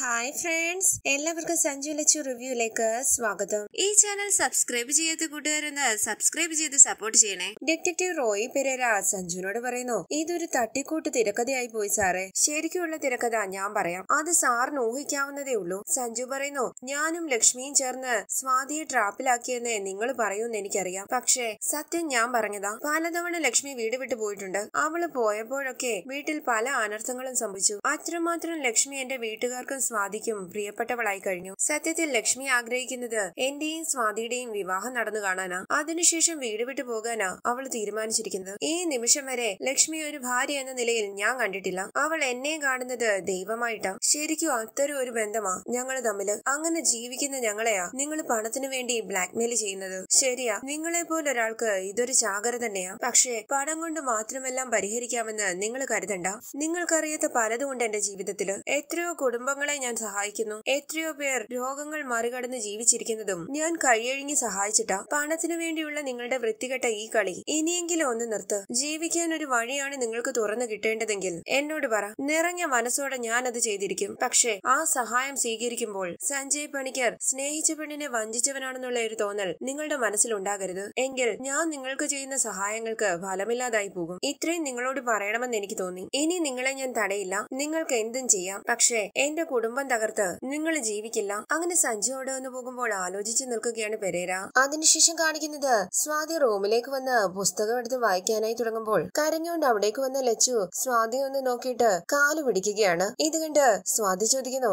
hi friends എല്ലാവർക്കും സഞ്ജു ലച്ചു റിവ്യൂയിലേക്ക് സ്വാഗതം ഈ ചാനൽ സബ്സ്ക്രൈബ് ചെയ്യാത്ത കൂട്ടുകാരെന്ന് സബ്സ്ക്രൈബ് ചെയ്ത് സപ്പോർട്ട് ചെയ്യണേ ഡിറ്റക്റ്റീവ് റോയി പെരേര സഞ്ജുനോട് പറയുന്നു ഇതൊരു തട്ടിക്കൂട്ട് തിരക്കഥയായി പോയി സാറേ ശരിക്കുള്ള തിരക്കഥ ഞാൻ പറയാം അത് സാറിന് ഊഹിക്കാവുന്നതേ ഉള്ളൂ സഞ്ജു പറയുന്നു ഞാനും ലക്ഷ്മിയും ചേർന്ന് സ്വാതിയെ ട്രാപ്പിലാക്കിയെന്ന് നിങ്ങൾ പറയൂന്ന് എനിക്കറിയാം പക്ഷേ സത്യം ഞാൻ പറഞ്ഞതാ പലതവണ ലക്ഷ്മി വീട് വിട്ടു പോയിട്ടുണ്ട് അവള് പോയപ്പോഴൊക്കെ വീട്ടിൽ പല അനർത്ഥങ്ങളും സംഭവിച്ചു അത്രമാത്രം ലക്ഷ്മി എന്റെ വീട്ടുകാർക്കും സ്വാതിക്കും പ്രിയപ്പെട്ടവളായി കഴിഞ്ഞു സത്യത്തിൽ ലക്ഷ്മി ആഗ്രഹിക്കുന്നത് എന്റെയും സ്വാതിയുടെയും വിവാഹം നടന്നു കാണാനാ അതിനുശേഷം വീട് വിട്ടു പോകാനാ അവൾ തീരുമാനിച്ചിരിക്കുന്നത് ഈ നിമിഷം വരെ ലക്ഷ്മി ഒരു ഭാര്യ എന്ന നിലയിൽ ഞാൻ കണ്ടിട്ടില്ല അവൾ എന്നെ കാണുന്നത് ദൈവമായിട്ടാ ശരിക്കും അത്തരം ഒരു ബന്ധമാ ഞങ്ങൾ തമ്മിൽ അങ്ങനെ ജീവിക്കുന്ന ഞങ്ങളെയാ നിങ്ങൾ പണത്തിനു വേണ്ടി ബ്ലാക്ക്മെയിൽ ചെയ്യുന്നത് ശരിയാ നിങ്ങളെ പോലെ ഒരാൾക്ക് ഇതൊരു ചാകര തന്നെയാ പക്ഷേ പണം കൊണ്ട് മാത്രമെല്ലാം പരിഹരിക്കാമെന്ന് നിങ്ങൾ കരുതണ്ട നിങ്ങൾക്കറിയാത്ത പലതുകൊണ്ട് എന്റെ ജീവിതത്തിൽ എത്രയോ കുടുംബങ്ങളെ ഒരുപാടെ ഞാൻ സഹായിക്കുന്നു എത്രയോ പേർ രോഗങ്ങൾ മറികടന്ന് ജീവിച്ചിരിക്കുന്നതും ഞാൻ കഴിയഴിഞ്ഞ് സഹായിച്ചിട്ട പണത്തിനു വേണ്ടിയുള്ള നിങ്ങളുടെ വൃത്തികെട്ട ഈ കളി ഇനിയെങ്കിലും ഒന്ന് നിർത്ത് ജീവിക്കാൻ ഒരു വഴിയാണ് നിങ്ങൾക്ക് തുറന്നു കിട്ടേണ്ടതെങ്കിൽ എന്നോട് പറ നിറഞ്ഞ മനസ്സോടെ ഞാൻ അത് ചെയ്തിരിക്കും പക്ഷേ ആ സഹായം സ്വീകരിക്കുമ്പോൾ സഞ്ജയ് പണിക്കർ സ്നേഹിച്ച പെണ്ണിനെ വഞ്ചിച്ചവനാണെന്നുള്ള ഒരു തോന്നൽ നിങ്ങളുടെ ഉണ്ടാകരുത് എങ്കിൽ ഞാൻ നിങ്ങൾക്ക് ചെയ്യുന്ന സഹായങ്ങൾക്ക് ഫലമില്ലാതായി പോകും ഇത്രയും നിങ്ങളോട് പറയണമെന്ന് എനിക്ക് തോന്നി ഇനി നിങ്ങളെ ഞാൻ തടയില്ല നിങ്ങൾക്ക് എന്തും ചെയ്യാം പക്ഷേ എന്റെ കൂടെ കുടുംബം തകർത്ത് നിങ്ങൾ ജീവിക്കില്ല അങ്ങനെ സഞ്ജു അവിടെ വന്ന് പോകുമ്പോൾ ആലോചിച്ചു നിൽക്കുകയാണ് പെരേര അതിനുശേഷം കാണിക്കുന്നത് സ്വാതി റൂമിലേക്ക് വന്ന് പുസ്തകം എടുത്ത് വായിക്കാനായി തുടങ്ങുമ്പോൾ കരഞ്ഞുകൊണ്ട് അവിടേക്ക് വന്ന ലച്ചു സ്വാതി ഒന്ന് നോക്കിയിട്ട് കാല് പിടിക്കുകയാണ് ഇത് കണ്ട് സ്വാതി ചോദിക്കുന്നു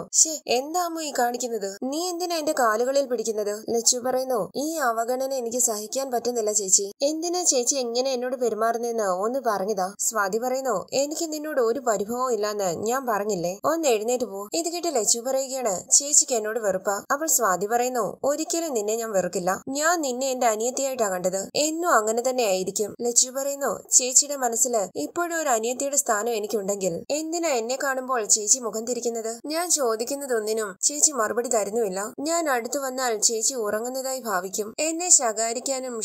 എന്താ എന്താമോ ഈ കാണിക്കുന്നത് നീ എന്തിനാ എന്റെ കാലുകളിൽ പിടിക്കുന്നത് ലച്ചു പറയുന്നു ഈ അവഗണന എനിക്ക് സഹിക്കാൻ പറ്റുന്നില്ല ചേച്ചി എന്തിനാ ചേച്ചി എങ്ങനെ എന്നോട് പെരുമാറുന്നതെന്ന് ഒന്ന് പറഞ്ഞതാ സ്വാതി പറയുന്നു എനിക്ക് നിന്നോട് ഒരു പരിഭവവും ഇല്ലാന്ന് ഞാൻ പറഞ്ഞില്ലേ ഒന്ന് എഴുന്നേറ്റ് പോ ഇത് വീട്ടിൽ ലച്ചു പറയുകയാണ് ചേച്ചിക്ക് എന്നോട് വെറുപ്പാ അവൾ സ്വാതി പറയുന്നു ഒരിക്കലും നിന്നെ ഞാൻ വെറുക്കില്ല ഞാൻ നിന്നെ എന്റെ അനിയത്തിയായിട്ടാ കണ്ടത് എന്നും അങ്ങനെ തന്നെ ആയിരിക്കും ലച്ചു പറയുന്നു ചേച്ചിയുടെ മനസ്സിൽ ഇപ്പോഴും ഒരു അനിയത്തിയുടെ സ്ഥാനം എനിക്കുണ്ടെങ്കിൽ എന്തിനാ എന്നെ കാണുമ്പോൾ ചേച്ചി മുഖം തിരിക്കുന്നത് ഞാൻ ചോദിക്കുന്നതൊന്നിനും ചേച്ചി മറുപടി തരുന്നുമില്ല ഞാൻ അടുത്തു വന്നാൽ ചേച്ചി ഉറങ്ങുന്നതായി ഭാവിക്കും എന്നെ ശകാരിക്കാനും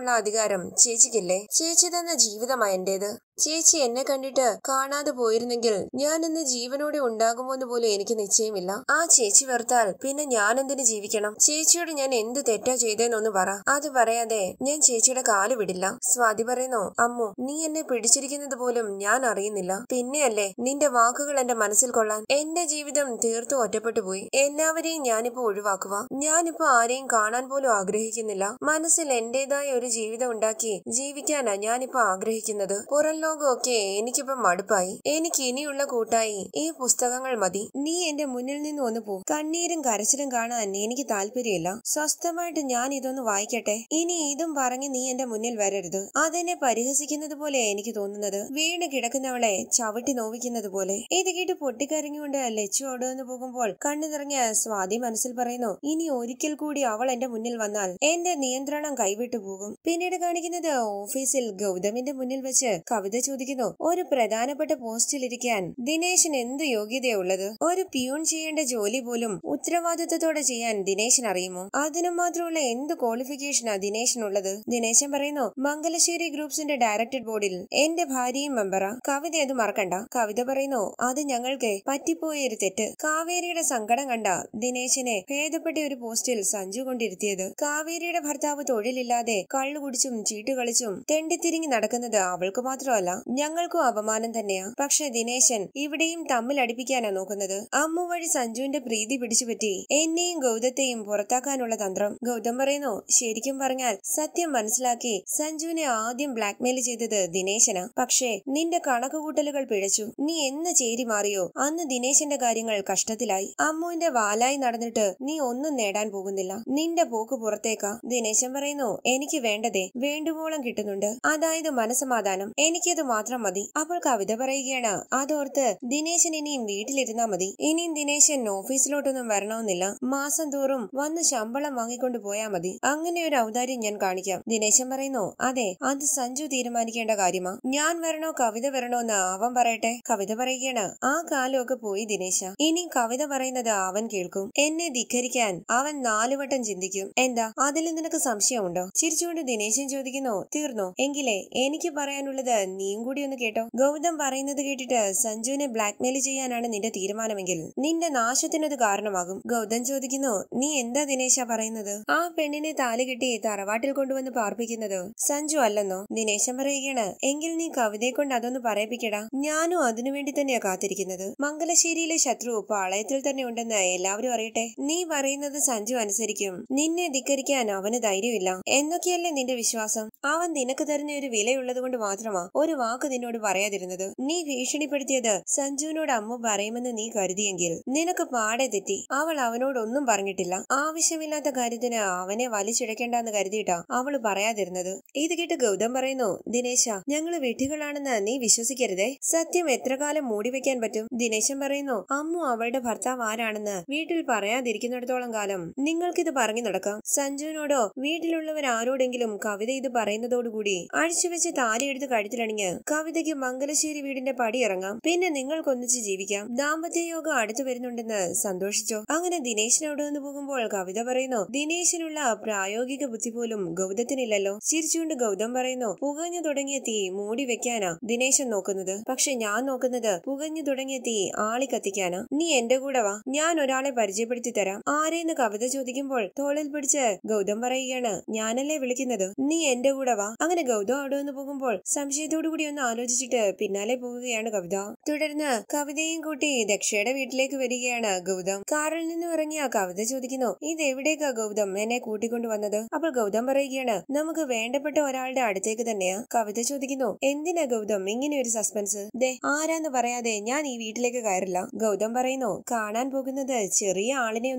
ഉള്ള അധികാരം ചേച്ചിക്കില്ലേ ചേച്ചി തന്ന ജീവിതമാണ് എന്റേത് ചേച്ചി എന്നെ കണ്ടിട്ട് കാണാതെ പോയിരുന്നെങ്കിൽ ഞാൻ ഇന്ന് ജീവനോടെ ഉണ്ടാകുമോ എന്ന് പോലും എനിക്ക് നിശ്ചയമില്ല ആ ചേച്ചി വെറുത്താൽ പിന്നെ ഞാൻ എന്തിനു ജീവിക്കണം ചേച്ചിയോട് ഞാൻ എന്ത് തെറ്റാ ചെയ്തേന്നൊന്ന് പറ അത് പറയാതെ ഞാൻ ചേച്ചിയുടെ കാല് വിടില്ല സ്വാതി പറയുന്നു അമ്മു നീ എന്നെ പിടിച്ചിരിക്കുന്നത് പോലും ഞാൻ അറിയുന്നില്ല പിന്നെയല്ലേ നിന്റെ വാക്കുകൾ എന്റെ മനസ്സിൽ കൊള്ളാൻ എന്റെ ജീവിതം തീർത്തു ഒറ്റപ്പെട്ടു പോയി എല്ലാവരെയും ഞാനിപ്പോ ഒഴിവാക്കുക ഞാനിപ്പോ ആരെയും കാണാൻ പോലും ആഗ്രഹിക്കുന്നില്ല മനസ്സിൽ എന്റേതായ ഒരു ജീവിതം ഉണ്ടാക്കി ജീവിക്കാനാ ഞാനിപ്പോ ആഗ്രഹിക്കുന്നത് പുറം ലോകമൊക്കെ എനിക്കിപ്പം മടുപ്പായി എനിക്ക് ഇനിയുള്ള കൂട്ടായി ഈ പുസ്തകങ്ങൾ മതി നീ എന്റെ മുന്നിൽ നിന്ന് ഒന്ന് പോ കണ്ണീരും കരച്ചിലും കാണാൻ എനിക്ക് താല്പര്യമില്ല സ്വസ്ഥമായിട്ട് ഞാൻ ഇതൊന്ന് വായിക്കട്ടെ ഇനി ഇതും പറഞ്ഞ് നീ എന്റെ മുന്നിൽ വരരുത് അതെന്നെ പരിഹസിക്കുന്നത് പോലെ എനിക്ക് തോന്നുന്നത് വീണ് കിടക്കുന്നവളെ ചവിട്ടി നോവിക്കുന്നത് പോലെ ഇത് കേട്ട് പൊട്ടിക്കരഞ്ഞുകൊണ്ട് ലച്ചു അവിടെ പോകുമ്പോൾ കണ്ണു നിറഞ്ഞ സ്വാതി മനസ്സിൽ പറയുന്നു ഇനി ഒരിക്കൽ കൂടി അവൾ എന്റെ മുന്നിൽ വന്നാൽ എന്റെ നിയന്ത്രണം കൈവിട്ടു പോകും പിന്നീട് കാണിക്കുന്നത് ഓഫീസിൽ ഗൗതമിന്റെ മുന്നിൽ വെച്ച് കവിത കവിത ചോദിക്കുന്നു ഒരു പ്രധാനപ്പെട്ട പോസ്റ്റിലിരിക്കാൻ ദിനേശിന് എന്ത് യോഗ്യതയുള്ളത് ഒരു പിയൂൺ ചെയ്യേണ്ട ജോലി പോലും ഉത്തരവാദിത്വത്തോടെ ചെയ്യാൻ ദിനേശിന് അറിയുമോ അതിനു മാത്രമുള്ള എന്ത് ക്വാളിഫിക്കേഷനാ ദിനേശിനുള്ളത് ദിനേശൻ പറയുന്നു മംഗലശ്ശേരി ഗ്രൂപ്പ്സിന്റെ ഡയറക്ടർ ബോർഡിൽ എന്റെ ഭാര്യയും മെമ്പറാ കവിത അത് മറക്കണ്ട കവിത പറയുന്നു അത് ഞങ്ങൾക്ക് പറ്റിപ്പോയ ഒരു തെറ്റ് കാവേരിയുടെ സങ്കടം കണ്ട ദിനേശിനെ ഭേദപ്പെട്ട ഒരു പോസ്റ്റിൽ സഞ്ജു കൊണ്ടിരുത്തിയത് കാവേരിയുടെ ഭർത്താവ് തൊഴിലില്ലാതെ കള്ളു കുടിച്ചും ചീട്ടുകളിച്ചും തെണ്ടിത്തിരിങ്ങി നടക്കുന്നത് അവൾക്ക് മാത്രമല്ല മാത്രമല്ല ഞങ്ങൾക്കും അപമാനം തന്നെയാ പക്ഷെ ദിനേശൻ ഇവിടെയും തമ്മിൽ അടിപ്പിക്കാനാ നോക്കുന്നത് അമ്മു വഴി സഞ്ജുവിന്റെ പ്രീതി പിടിച്ചുപറ്റി എന്നെയും ഗൗതത്തെയും പുറത്താക്കാനുള്ള തന്ത്രം ഗൗതം പറയുന്നു ശരിക്കും പറഞ്ഞാൽ സത്യം മനസ്സിലാക്കി സഞ്ജുവിനെ ആദ്യം ബ്ലാക്ക്മെയിൽ ചെയ്തത് ദിനേശനാ പക്ഷേ നിന്റെ കണക്കുകൂട്ടലുകൾ പിഴച്ചു നീ എന്ന് ചേരി മാറിയോ അന്ന് ദിനേശന്റെ കാര്യങ്ങൾ കഷ്ടത്തിലായി അമ്മുവിന്റെ വാലായി നടന്നിട്ട് നീ ഒന്നും നേടാൻ പോകുന്നില്ല നിന്റെ പോക്ക് പുറത്തേക്കാ ദിനേശൻ പറയുന്നു എനിക്ക് വേണ്ടതേ വേണ്ടുവോളം കിട്ടുന്നുണ്ട് അതായത് മനസമാധാനം എനിക്ക് ചെയ്തു മാത്രം മതി അപ്പോൾ കവിത പറയുകയാണ് അതോർത്ത് ദിനേശൻ ഇനിയും വീട്ടിലിരുന്നാ മതി ഇനിയും ദിനേശൻ ഓഫീസിലോട്ടൊന്നും വരണമെന്നില്ല മാസം തോറും വന്ന് ശമ്പളം വാങ്ങിക്കൊണ്ട് പോയാ മതി അങ്ങനെ ഒരു ഔദാര്യം ഞാൻ കാണിക്കാം ദിനേശൻ പറയുന്നു അതെ അത് സഞ്ജു തീരുമാനിക്കേണ്ട കാര്യമാ ഞാൻ വരണോ കവിത വരണോ എന്ന് അവൻ പറയട്ടെ കവിത പറയുകയാണ് ആ കാലമൊക്കെ പോയി ദിനേശ ഇനി കവിത പറയുന്നത് അവൻ കേൾക്കും എന്നെ ധിക്കരിക്കാൻ അവൻ നാലുവട്ടം ചിന്തിക്കും എന്താ അതിൽ നിനക്ക് സംശയമുണ്ടോ ചിരിച്ചുകൊണ്ട് ദിനേശൻ ചോദിക്കുന്നു തീർന്നോ എങ്കിലേ എനിക്ക് പറയാനുള്ളത് നീ നീയും കൂടി ഒന്ന് കേട്ടോ ഗൗതം പറയുന്നത് കേട്ടിട്ട് സഞ്ജുവിനെ ബ്ലാക്ക്മെയിൽ ചെയ്യാനാണ് നിന്റെ തീരുമാനമെങ്കിൽ നിന്റെ നാശത്തിനത് കാരണമാകും ഗൗതം ചോദിക്കുന്നു നീ എന്താ ദിനേശ പറയുന്നത് ആ പെണ്ണിനെ താല് കെട്ടി തറവാട്ടിൽ കൊണ്ടുവന്ന് പാർപ്പിക്കുന്നത് സഞ്ജു അല്ലെന്നോ ദിനേശം പറയുകയാണ് എങ്കിൽ നീ കവിതയെ കൊണ്ട് അതൊന്ന് പറയിപ്പിക്കടാ ഞാനും അതിനു വേണ്ടി തന്നെയാ കാത്തിരിക്കുന്നത് മംഗലശ്ശേരിയിലെ ശത്രു പാളയത്തിൽ തന്നെ ഉണ്ടെന്ന് എല്ലാവരും അറിയട്ടെ നീ പറയുന്നത് സഞ്ജു അനുസരിക്കും നിന്നെ ധിക്കരിക്കാൻ അവന് ധൈര്യമില്ല എന്നൊക്കെയല്ലേ നിന്റെ വിശ്വാസം അവൻ നിനക്ക് തരുന്ന ഒരു വിലയുള്ളത് കൊണ്ട് മാത്രമാ ഒരു വാക്ക് നിന്നോട് പറയാതിരുന്നത് നീ ഭീഷണിപ്പെടുത്തിയത് സഞ്ജുവിനോട് അമ്മ പറയുമെന്ന് നീ കരുതിയെങ്കിൽ നിനക്ക് പാടെ തെറ്റി അവൾ അവനോടൊന്നും പറഞ്ഞിട്ടില്ല ആവശ്യമില്ലാത്ത കാര്യത്തിന് അവനെ വലിച്ചിഴക്കേണ്ടെന്ന് കരുതിയിട്ടാ അവള് പറയാതിരുന്നത് ഇത് കേട്ട് ഗൗതം പറയുന്നു ദിനേശ ഞങ്ങള് വീട്ടുകളാണെന്ന് നീ വിശ്വസിക്കരുതേ സത്യം എത്ര കാലം വെക്കാൻ പറ്റും ദിനേശൻ പറയുന്നു അമ്മു അവളുടെ ഭർത്താവ് ആരാണെന്ന് വീട്ടിൽ പറയാതിരിക്കുന്നിടത്തോളം കാലം നിങ്ങൾക്കിത് പറഞ്ഞു നടക്കാം സഞ്ജുവിനോടോ വീട്ടിലുള്ളവരാരോടെങ്കിലും കവിത ഇത് പറയുന്നതോടുകൂടി അഴിച്ചുവെച്ച് താലിയെടുത്ത് കഴുത്തിലണി പറഞ്ഞ് കവിതയ്ക്ക് മംഗലശ്ശേരി വീടിന്റെ പടി ഇറങ്ങാം പിന്നെ നിങ്ങൾക്കൊന്നിച്ച് ജീവിക്കാം ദാമ്പത്യ യോഗം അടുത്തു വരുന്നുണ്ടെന്ന് സന്തോഷിച്ചോ അങ്ങനെ ദിനേശിന് അവിടെ നിന്ന് പോകുമ്പോൾ കവിത പറയുന്നു ദിനേശിനുള്ള പ്രായോഗിക ബുദ്ധി പോലും ഗൗതത്തിനില്ലല്ലോ ചിരിച്ചുകൊണ്ട് ഗൗതം പറയുന്നു പുകഞ്ഞു തുടങ്ങിയ തീ മൂടി വെക്കാനാ ദിനേശൻ നോക്കുന്നത് പക്ഷെ ഞാൻ നോക്കുന്നത് പുകഞ്ഞു തുടങ്ങിയ തീ ആളി കത്തിക്കാനാ നീ എന്റെ കൂടെ വാ ഞാൻ ഒരാളെ പരിചയപ്പെടുത്തി തരാം ആരെന്ന് കവിത ചോദിക്കുമ്പോൾ തോളിൽ പിടിച്ച് ഗൗതം പറയുകയാണ് ഞാനല്ലേ വിളിക്കുന്നത് നീ എന്റെ കൂടെ വാ അങ്ങനെ ഗൗതം അവിടെ നിന്ന് പോകുമ്പോൾ സംശയത്തോട് കൂടി ഒന്ന് ആലോചിച്ചിട്ട് പിന്നാലെ പോവുകയാണ് കവിത തുടർന്ന് കവിതയും കൂട്ടി ദക്ഷയുടെ വീട്ടിലേക്ക് വരികയാണ് ഗൗതം കാറിൽ നിന്ന് ഇറങ്ങിയ കവിത ചോദിക്കുന്നു ഇത് എവിടേക്കാ ഗൗതം എന്നെ കൂട്ടിക്കൊണ്ടു വന്നത് അപ്പോൾ ഗൗതം പറയുകയാണ് നമുക്ക് വേണ്ടപ്പെട്ട ഒരാളുടെ അടുത്തേക്ക് തന്നെയാ കവിത ചോദിക്കുന്നു എന്തിനാ ഗൗതം ഇങ്ങനെ ഒരു സസ്പെൻസ് ദേ ആരാന്ന് പറയാതെ ഞാൻ ഈ വീട്ടിലേക്ക് കയറില്ല ഗൗതം പറയുന്നു കാണാൻ പോകുന്നത് ചെറിയ ആളിനെ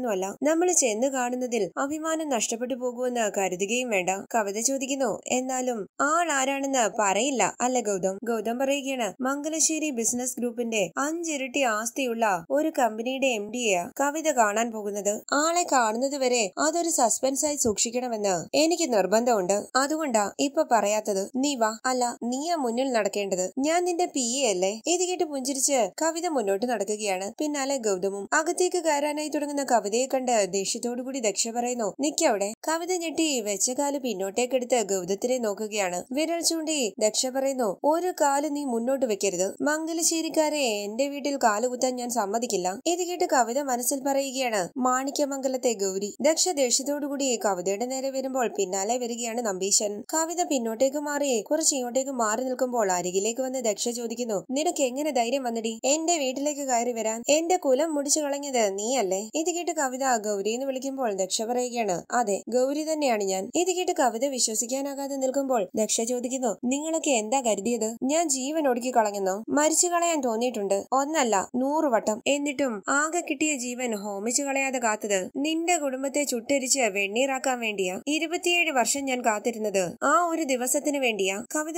നമ്മൾ ചെന്ന് കാണുന്നതിൽ അഭിമാനം നഷ്ടപ്പെട്ടു പോകുമെന്ന് കരുതുകയും വേണ്ട കവിത ചോദിക്കുന്നു എന്നാലും ആൾ ആരാണെന്ന് പറയില്ല അല്ല അല്ലേ ഗൗതം ഗൗതം പറയുകയാണ് മംഗലശ്ശേരി ബിസിനസ് ഗ്രൂപ്പിന്റെ അഞ്ചിരട്ടി ആസ്തിയുള്ള ഒരു കമ്പനിയുടെ എം ആ കവിത കാണാൻ പോകുന്നത് ആളെ കാണുന്നത് വരെ അതൊരു ആയി സൂക്ഷിക്കണമെന്ന് എനിക്ക് നിർബന്ധമുണ്ട് അതുകൊണ്ടാ ഇപ്പൊ പറയാത്തത് നീ വാ അല്ല നീയാ മുന്നിൽ നടക്കേണ്ടത് ഞാൻ നിന്റെ പി എ അല്ലേ ഇത് കേട്ട് പുഞ്ചിരിച്ച് കവിത മുന്നോട്ട് നടക്കുകയാണ് പിന്നാലെ ഗൗതമും അകത്തേക്ക് കയറാനായി തുടങ്ങുന്ന കവിതയെ കണ്ട് ദേഷ്യത്തോടുകൂടി ദക്ഷ പറയുന്നു നിക്കവിടെ കവിത ഞെട്ടി വെച്ച കാല് പിന്നോട്ടേക്കെടുത്ത് ഗൗതത്തിനെ നോക്കുകയാണ് വിരൽ ചൂണ്ടി ദക്ഷ പറയുന്നു കേട്ടോ ഒരു കാല് നീ മുന്നോട്ട് വെക്കരുത് മംഗലശ്ശേരിക്കാരെ എന്റെ വീട്ടിൽ കാലുകുത്താൻ ഞാൻ സമ്മതിക്കില്ല ഇത് കേട്ട് കവിത മനസ്സിൽ പറയുകയാണ് മാണിക്യമംഗലത്തെ ഗൗരി ദക്ഷ ദേഷ്യത്തോടുകൂടി കവിതയുടെ നേരെ വരുമ്പോൾ പിന്നാലെ വരികയാണ് നമ്പീശൻ കവിത പിന്നോട്ടേക്ക് മാറി കുറച്ച് ഇങ്ങോട്ടേക്ക് മാറി നിൽക്കുമ്പോൾ അരികിലേക്ക് വന്ന് ദക്ഷ ചോദിക്കുന്നു നിനക്ക് എങ്ങനെ ധൈര്യം വന്നിടി എന്റെ വീട്ടിലേക്ക് കയറി വരാൻ എന്റെ കുലം മുടിച്ചു കളഞ്ഞത് നീയല്ലേ ഇത് കേട്ട് കവിത ഗൗരി എന്ന് വിളിക്കുമ്പോൾ ദക്ഷ പറയുകയാണ് അതെ ഗൗരി തന്നെയാണ് ഞാൻ ഇത് കേട്ട് കവിത വിശ്വസിക്കാനാകാതെ നിൽക്കുമ്പോൾ ദക്ഷ ചോദിക്കുന്നു നിങ്ങളൊക്കെ എന്താ കരുതിയത് ഞാൻ ജീവൻ ഒടുക്കി കളഞ്ഞെന്നു മരിച്ചു കളയാൻ തോന്നിയിട്ടുണ്ട് ഒന്നല്ല നൂറ് വട്ടം എന്നിട്ടും ആകെ കിട്ടിയ ജീവൻ ഹോമിച്ചു കളയാതെ കാത്തത് നിന്റെ കുടുംബത്തെ ചുട്ടരിച്ച് വെണ്ണീറാക്കാൻ വേണ്ടിയാ ഇരുപത്തിയേഴ് വർഷം ഞാൻ കാത്തിരുന്നത് ആ ഒരു ദിവസത്തിന് വേണ്ടിയാ കവിത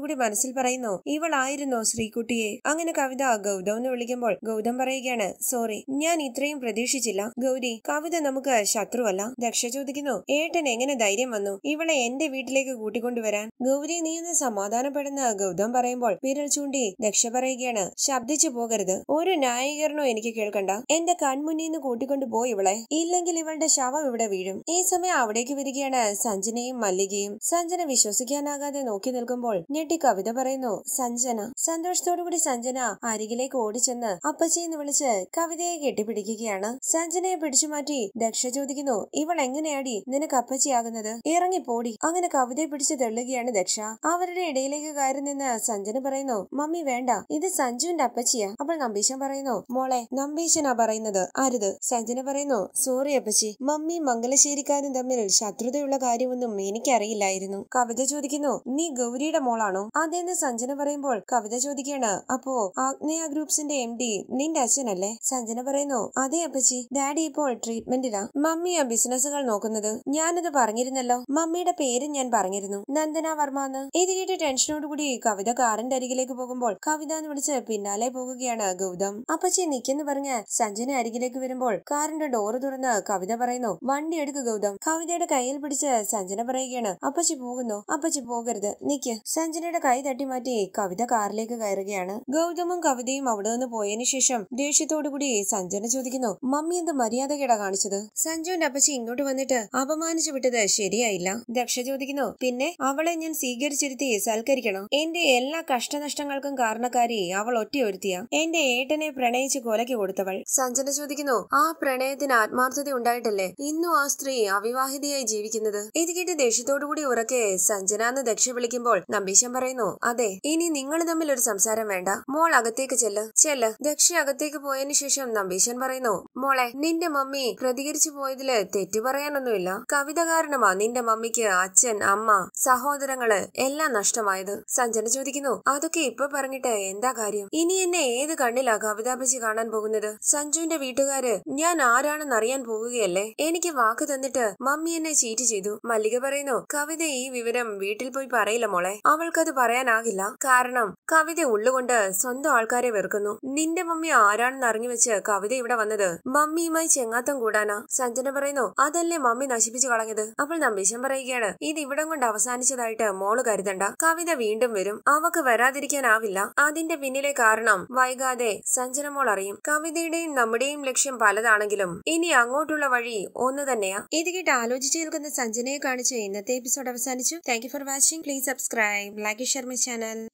കൂടി മനസ്സിൽ പറയുന്നു ഇവളായിരുന്നോ ശ്രീകുട്ടിയെ അങ്ങനെ കവിത ഗൗതം എന്ന് വിളിക്കുമ്പോൾ ഗൗതം പറയുകയാണ് സോറി ഞാൻ ഇത്രയും പ്രതീക്ഷിച്ചില്ല ഗൗരി കവിത നമുക്ക് ശത്രുവല്ല ദക്ഷ ചോദിക്കുന്നു ഏട്ടൻ എങ്ങനെ ധൈര്യം വന്നു ഇവളെ എന്റെ വീട്ടിലേക്ക് കൂട്ടിക്കൊണ്ടുവരാൻ ഗൗരി നീ ഒന്ന് സമാധാനപ്പെടും ഇഷ്ടപ്പെടുന്ന ഗൗതം പറയുമ്പോൾ വിരൽ ചൂണ്ടി ദക്ഷ പറയുകയാണ് ശബ്ദിച്ചു പോകരുത് ഒരു ന്യായീകരണവും എനിക്ക് കേൾക്കണ്ട എന്റെ കൺമുന്നിൽ നിന്ന് കൂട്ടിക്കൊണ്ടു പോയി ഇവളെ ഇല്ലെങ്കിൽ ഇവളുടെ ശവം ഇവിടെ വീഴും ഈ സമയം അവിടേക്ക് വരികയാണ് സഞ്ജനയും മല്ലികയും സഞ്ജന വിശ്വസിക്കാനാകാതെ നോക്കി നിൽക്കുമ്പോൾ ഞെട്ടി കവിത പറയുന്നു സഞ്ജന സന്തോഷത്തോടുകൂടി സഞ്ജന അരികിലേക്ക് ഓടിച്ചെന്ന് അപ്പച്ചിയെന്ന് വിളിച്ച് കവിതയെ കെട്ടിപ്പിടിക്കുകയാണ് സഞ്ജനയെ പിടിച്ചു മാറ്റി ദക്ഷ ചോദിക്കുന്നു ഇവൾ എങ്ങനെയാടി നിനക്ക് അപ്പച്ചിയാകുന്നത് ഇറങ്ങിപ്പോടി അങ്ങനെ കവിതയെ പിടിച്ച് തെള്ളുകയാണ് ദക്ഷ അവരുടെ ഇടയിലേക്ക് കാറിൽ നിന്ന് സഞ്ജന പറയുന്നു മമ്മി വേണ്ട ഇത് സഞ്ജുവിന്റെ അപ്പച്ചിയാ അപ്പോൾ നമ്പീശൻ പറയുന്നു മോളെ നമ്പീശനാ പറയുന്നത് ആരുത് സഞ്ജന പറയുന്നു സോറി അപ്പച്ചി മമ്മി മംഗലശ്ശേരിക്കാരും തമ്മിൽ ശത്രുതയുള്ള കാര്യമൊന്നും എനിക്കറിയില്ലായിരുന്നു കവിത ചോദിക്കുന്നു നീ ഗൗരിയുടെ മോളാണോ അതെന്ന് സഞ്ജന പറയുമ്പോൾ കവിത ചോദിക്കാണ് അപ്പോ ആഗ്നേയ ഗ്രൂപ്പ്സിന്റെ എം ഡി നിന്റെ അച്ഛനല്ലേ സഞ്ജന പറയുന്നു അതെ അപ്പച്ചി ഡാഡി ഇപ്പോൾ ട്രീറ്റ്മെന്റിലാ മമ്മിയാ ബിസിനസ്സുകൾ നോക്കുന്നത് ഞാനത് പറഞ്ഞിരുന്നല്ലോ മമ്മിയുടെ പേര് ഞാൻ പറഞ്ഞിരുന്നു നന്ദന വർമ്മ എന്ന് ഇത് കേട്ട് ടെൻഷൻ കൂടി കവിത കാറിന്റെ അരികിലേക്ക് പോകുമ്പോൾ കവിത എന്ന് വിളിച്ച് പിന്നാലെ പോകുകയാണ് ഗൗതം അപ്പച്ചി നിക്കെന്ന് പറഞ്ഞ് സഞ്ജന അരികിലേക്ക് വരുമ്പോൾ കാറിന്റെ ഡോറ് തുറന്ന് കവിത പറയുന്നു വണ്ടി എടുക്ക് ഗൗതം കവിതയുടെ കയ്യിൽ പിടിച്ച് സഞ്ജന പറയുകയാണ് അപ്പച്ചി പോകുന്നു അപ്പച്ചി പോകരുത് നിക്ക് സഞ്ജനയുടെ കൈ തട്ടി മാറ്റി കവിത കാറിലേക്ക് കയറുകയാണ് ഗൗതമും കവിതയും അവിടെ നിന്ന് പോയതിന് ശേഷം ദേഷ്യത്തോടുകൂടി സഞ്ജന ചോദിക്കുന്നു മമ്മി എന്ത് മര്യാദകേടാ കാണിച്ചത് സഞ്ജുവിന്റെ അപ്പച്ചി ഇങ്ങോട്ട് വന്നിട്ട് അപമാനിച്ചു വിട്ടത് ശരിയായില്ല ദക്ഷ ചോദിക്കുന്നു പിന്നെ അവളെ ഞാൻ സ്വീകരിച്ചിരുത്തി സൽക്കരിക്കും ക്ഷമിക്കണം എന്റെ എല്ലാ കഷ്ടനഷ്ടങ്ങൾക്കും കാരണക്കാരി അവൾ ഒറ്റയൊരുത്തിയ എന്റെ ഏട്ടനെ പ്രണയിച്ച് കൊലയ്ക്ക് കൊടുത്തവൾ സഞ്ജന ചോദിക്കുന്നു ആ പ്രണയത്തിന് ആത്മാർത്ഥത ഉണ്ടായിട്ടല്ലേ ഇന്നും ആ സ്ത്രീ അവിവാഹിതയായി ജീവിക്കുന്നത് ഇത് കേട്ട് ദേഷ്യത്തോടുകൂടി ഉറക്കെ സഞ്ജന എന്ന് ദക്ഷ വിളിക്കുമ്പോൾ നമ്പീശം പറയുന്നു അതെ ഇനി നിങ്ങൾ തമ്മിൽ ഒരു സംസാരം വേണ്ട മോൾ അകത്തേക്ക് ചെല്ല് ചെല്ല് ദക്ഷ അകത്തേക്ക് പോയതിനു ശേഷം നമ്പീശൻ പറയുന്നു മോളെ നിന്റെ മമ്മി പ്രതികരിച്ചു പോയതില് തെറ്റു പറയാനൊന്നുമില്ല കവിത കാരണമാ നിന്റെ മമ്മിക്ക് അച്ഛൻ അമ്മ സഹോദരങ്ങള് എല്ലാം നഷ്ടമായത് സഞ്ജന ചോദിക്കുന്നു അതൊക്കെ ഇപ്പൊ പറഞ്ഞിട്ട് എന്താ കാര്യം ഇനി എന്നെ ഏത് കണ്ണിലാ കവിതാബജി കാണാൻ പോകുന്നത് സഞ്ജുവിന്റെ വീട്ടുകാര് ഞാൻ ആരാണെന്ന് അറിയാൻ പോവുകയല്ലേ എനിക്ക് വാക്ക് തന്നിട്ട് മമ്മി എന്നെ ചീറ്റ് ചെയ്തു മല്ലിക പറയുന്നു കവിത ഈ വിവരം വീട്ടിൽ പോയി പറയില്ല മോളെ അവൾക്കത് പറയാനാകില്ല കാരണം കവിത ഉള്ളുകൊണ്ട് സ്വന്തം ആൾക്കാരെ വെറുക്കുന്നു നിന്റെ മമ്മി ആരാണെന്ന് അറിഞ്ഞു വെച്ച് കവിത ഇവിടെ വന്നത് മമ്മിയുമായി ചെങ്ങാത്തം കൂടാനാ സഞ്ജന പറയുന്നു അതല്ലേ മമ്മി നശിപ്പിച്ചു കളഞ്ഞത് അപ്പോൾ നമ്പിശം പറയുകയാണ് ഇത് ഇവിടം കൊണ്ട് അവസാനിച്ചതായിട്ട് മോള് കരുതണ്ട കവിത വീണ്ടും വരും അവക്ക് വരാതിരിക്കാനാവില്ല അതിന്റെ പിന്നിലെ കാരണം വൈകാതെ സഞ്ജനമോൾ അറിയും കവിതയുടെയും നമ്മുടെയും ലക്ഷ്യം പലതാണെങ്കിലും ഇനി അങ്ങോട്ടുള്ള വഴി ഒന്ന് തന്നെയാ ഇത് കേട്ട് ആലോചിച്ച് നിൽക്കുന്ന സഞ്ജനയെ കാണിച്ച് ഇന്നത്തെ എപ്പിസോഡ് അവസാനിച്ചു thank for watching please subscribe like share my channel